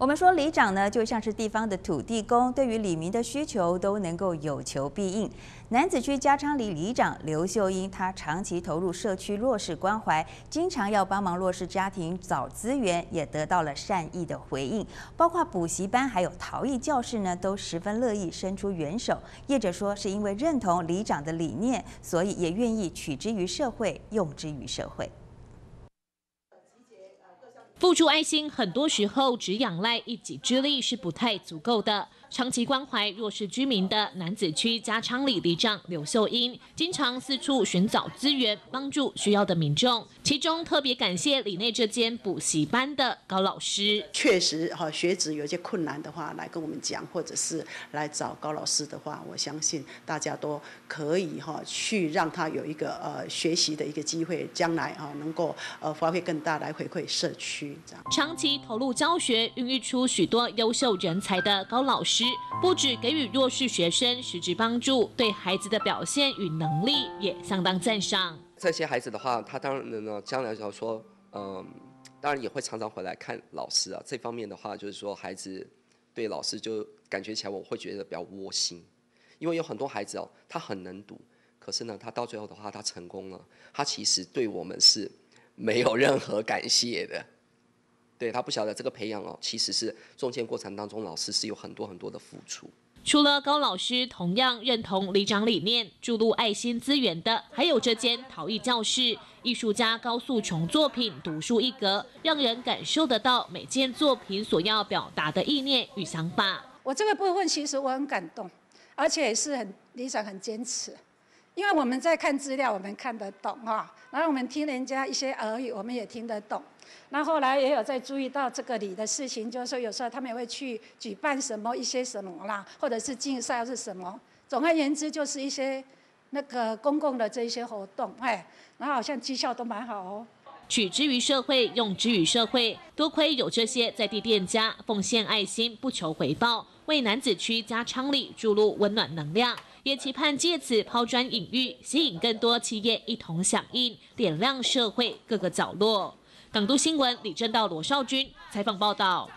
我们说里长呢，就像是地方的土地公，对于里民的需求都能够有求必应。男子区加昌里里长刘秀英，他长期投入社区弱势关怀，经常要帮忙弱势家庭找资源，也得到了善意的回应。包括补习班还有陶艺教室呢，都十分乐意伸出援手。业者说是因为认同里长的理念，所以也愿意取之于社会，用之于社会。付出爱心，很多时候只仰赖一己之力是不太足够的。长期关怀弱势居民的南子区加昌里里长刘秀英，经常四处寻找资源，帮助需要的民众。其中特别感谢里内这间补习班的高老师。确实，哈，学子有些困难的话，来跟我们讲，或者是来找高老师的话，我相信大家都可以哈，去让他有一个呃学习的一个机会，将来啊能够呃发挥更大来回馈社区。这样，长期投入教学，孕育出许多优秀人才的高老师。不止给予弱势学生实质帮助，对孩子的表现与能力也相当赞赏。这些孩子的话，他当然呢，将来要说，嗯，当然也会常常回来看老师啊。这方面的话，就是说，孩子对老师就感觉起来，我会觉得比较窝心，因为有很多孩子哦，他很能读，可是呢，他到最后的话，他成功了，他其实对我们是没有任何感谢的。对他不晓得这个培养哦，其实是重建过程当中，老师是有很多很多的付出。除了高老师同样认同李长理念、注入爱心资源的，还有这间陶艺教室，艺术家高素琼作品独树一格，让人感受得到每件作品所要表达的意念与想法。我这个部分其实我很感动，而且也是很理想，很坚持。因为我们在看资料，我们看得懂哈。然后我们听人家一些俄语，我们也听得懂。那后来也有在注意到这个里的事情，就是说有时候他们也会去举办什么一些什么啦，或者是竞赛是什么。总而言之，就是一些那个公共的这些活动，哎，然后好像绩效都蛮好哦。取之于社会，用之于社会，多亏有这些在地店家奉献爱心，不求回报，为男子区加昌里注入温暖能量。也期盼借此抛砖引玉，吸引更多企业一同响应，点亮社会各个角落。港都新闻李政道罗少军采访报道。